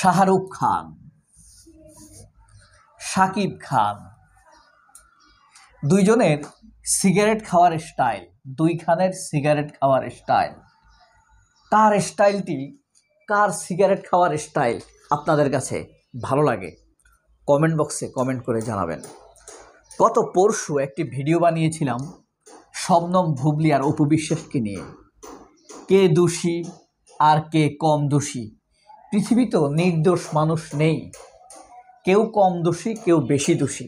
শাহরুখ খান সাকিব খান দুইজনের সিগারেট খাওয়ার স্টাইল দুই খানের সিগারেট খাওয়ার স্টাইল তার স্টাইলটি কার সিগারেট খাওয়ার স্টাইল আপনাদের কাছে ভালো লাগে কমেন্ট বক্সে কমেন্ট করে জানাবেন গত পরশু একটি ভিডিও বানিয়েছিলাম শবনম ভুবলি আর অপু বিশ্বাসকে নিয়ে কে দোষী আর কে কম দোষী পৃথিবীতে নির্দোষ মানুষ নেই কেউ কম দোষী কেউ বেশি দোষী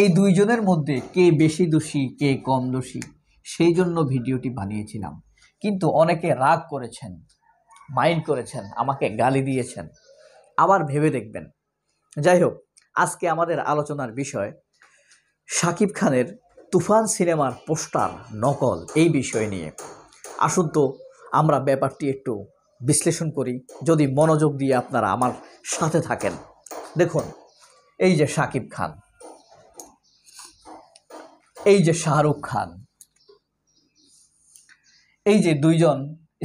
এই দুইজনের মধ্যে কে বেশি দোষী কে কম দোষী সেই জন্য ভিডিওটি বানিয়েছিলাম কিন্তু অনেকে রাগ করেছেন মাইন্ড করেছেন আমাকে গালি দিয়েছেন আবার ভেবে দেখবেন যাই হোক আজকে আমাদের আলোচনার বিষয় শাকিব খানের তুফান সিনেমার পোস্টার নকল এই বিষয় নিয়ে আসুন তো আমরা ব্যাপারটি একটু বিশ্লেষণ করি যদি মনোযোগ দিয়ে আপনারা আমার সাথে থাকেন দেখুন এই যে সাকিব খান এই যে শাহরুখ খান এই যে দুইজন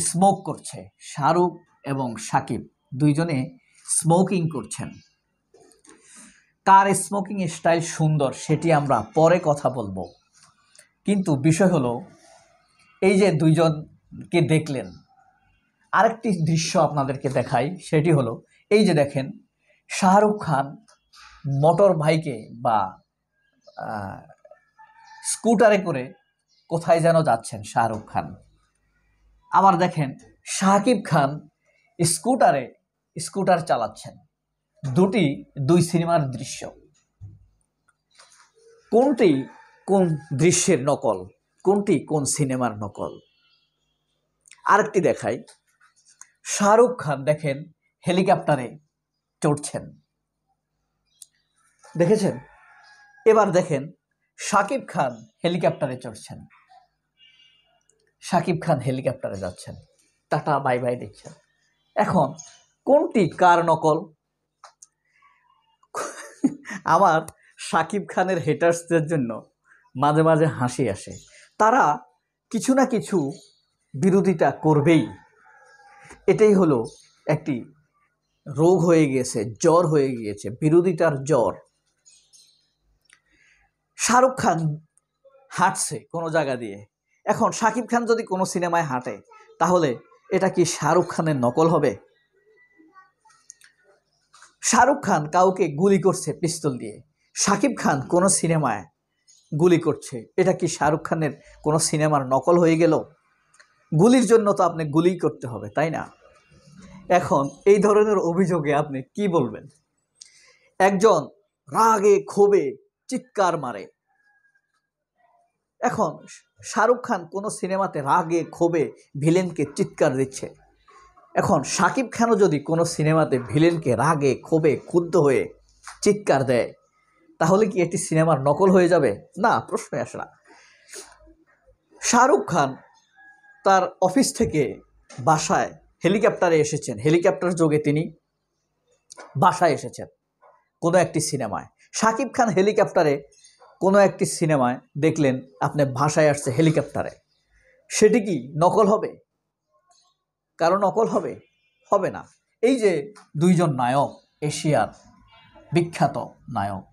স্মোক করছে শাহরুখ এবং সাকিব দুইজনে স্মোকিং করছেন কার স্মোকিং স্টাইল সুন্দর সেটি আমরা পরে কথা বলবো কিন্তু বিষয় হলো এই যে দুইজনকে দেখলেন আরেকটি দৃশ্য আপনাদেরকে দেখাই সেটি হলো এই যে দেখেন শাহরুখ খান মোটর বাইকে বা স্কুটারে করে কোথায় যেন যাচ্ছেন শাহরুখ খান আবার দেখেন শাকিব খান স্কুটারে স্কুটার চালাচ্ছেন দুটি দুই সিনেমার দৃশ্য কোনটি কোন দৃশ্যের নকল কোনটি কোন সিনেমার নকল আরেকটি দেখায় শাহরুখ খান দেখেন হেলিকপ্টারে চড়ছেন দেখেছেন এবার দেখেন শাকিব খান হেলিকপ্টারে চড়ছেন শাকিব খান হেলিকপ্টারে যাচ্ছেন টাটা বাই বাই দেখছেন এখন কোনটি কার নকল আমার শাকিব খানের হেটার্সদের জন্য মাঝে মাঝে হাসি আসে তারা কিছু না কিছু বিরোধিতা করবেই এটাই হলো একটি রোগ হয়ে গিয়েছে জ্বর হয়ে গিয়েছে বিরোধিতার জ্বর শাহরুখ খান হাঁটছে কোনো জায়গা দিয়ে এখন শাকিব খান যদি কোনো সিনেমায় হাঁটে তাহলে এটা কি শাহরুখ খানের নকল হবে শাহরুখ খান কাউকে গুলি করছে পিস্তল দিয়ে শাকিব খান কোনো সিনেমায় গুলি করছে এটা কি শাহরুখ খানের কোনো সিনেমার নকল হয়ে গেল গুলির জন্য তো আপনি গুলি করতে হবে তাই না এখন এই ধরনের অভিযোগে আপনি কি বলবেন একজন রাগে ক্ষোভে চিৎকার মারে এখন শাহরুখ খান কোনো সিনেমাতে রাগে ক্ষোভে ভিলেনকে চিৎকার দিচ্ছে এখন সাকিব খানও যদি কোনো সিনেমাতে ভিলেনকে রাগে ক্ষোভে ক্ষুব্ধ হয়ে চিৎকার দেয় তাহলে কি এটি সিনেমার নকল হয়ে যাবে না প্রশ্ন আসে না শাহরুখ খান তার অফিস থেকে বাসায় হেলিকপ্টারে এসেছেন হেলিকপ্টার যোগে তিনি বাসায় এসেছেন কোনো একটি সিনেমায় শাকিব খান হেলিকপ্টারে কোনো একটি সিনেমায় দেখলেন আপনি ভাষায় আসছে হেলিকপ্টারে সেটি কি নকল হবে কারণ নকল হবে হবে না এই যে দুইজন নায়ক এশিয়ার বিখ্যাত নায়ক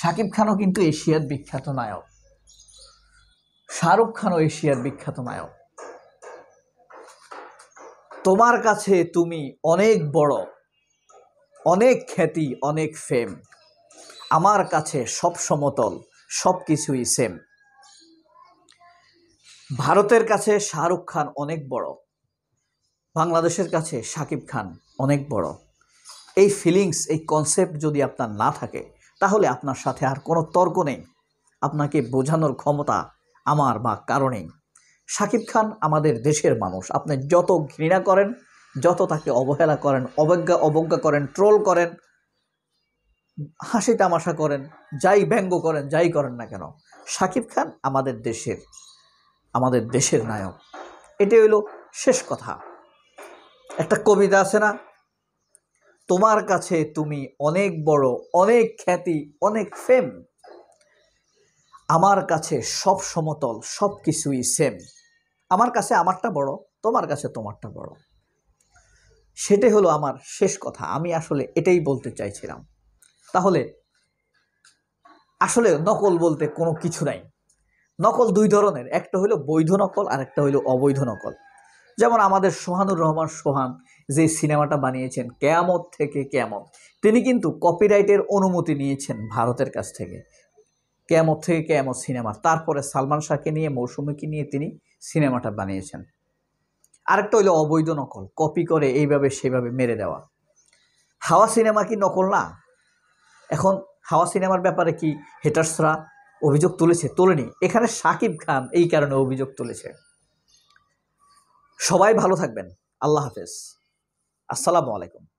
শাকিব খানও কিন্তু এশিয়ার বিখ্যাত নায়ক শাহরুখ খানও এশিয়ার বিখ্যাত নায়ক তোমার কাছে তুমি অনেক বড় অনেক খ্যাতি অনেক ফেম আমার কাছে সব সমতল সব কিছুই সেম ভারতের কাছে শাহরুখ খান অনেক বড় বাংলাদেশের কাছে সাকিব খান অনেক বড় এই ফিলিংস এই কনসেপ্ট যদি আপনার না থাকে তাহলে আপনার সাথে আর কোনো তর্ক নেই আপনাকে বোঝানোর ক্ষমতা আমার বা কারণেই সাকিব খান আমাদের দেশের মানুষ আপনি যত ঘৃণা করেন যত তাকে অবহেলা করেন অবজ্ঞা অবজ্ঞা করেন ট্রোল করেন হাসি তামাশা করেন যাই ব্যঙ্গ করেন যাই করেন না কেন সাকিব খান আমাদের দেশের আমাদের দেশের নায়ক এটা হইল শেষ কথা একটা কবিতা আছে না তোমার কাছে তুমি অনেক বড় অনেক খ্যাতি অনেক ফেম আমার কাছে সব সমতল সব কিছুই সেম আমার কাছে আমারটা বড় তোমার কাছে তোমারটা বড় সেটাই হলো আমার শেষ কথা আমি আসলে এটাই বলতে চাইছিলাম তাহলে আসলে নকল বলতে কোনো কিছু নাই নকল দুই ধরনের একটা হলো বৈধ নকল আর একটা হলো অবৈধ নকল যেমন আমাদের সোহানুর রহমান সোহান যে সিনেমাটা বানিয়েছেন কেয়ামত থেকে কেয়ামত তিনি কিন্তু কপিরাইটের অনুমতি নিয়েছেন ভারতের কাছ থেকে কেয়ামত থেকে কেয়ামত সিনেমা তারপরে সালমান শাহকে নিয়ে মৌসুমীকে নিয়ে তিনি সিনেমাটা বানিয়েছেন আরেকটা হইলো অবৈধ নকল কপি করে এইভাবে সেইভাবে মেরে দেওয়া হাওয়া সিনেমা কি নকল না এখন হাওয়া সিনেমার ব্যাপারে কি হেটার্সরা অভিযোগ তুলেছে তোলেনি এখানে সাকিব খান এই কারণে অভিযোগ তুলেছে সবাই ভালো থাকবেন আল্লাহ হাফেজ আসসালামু আলাইকুম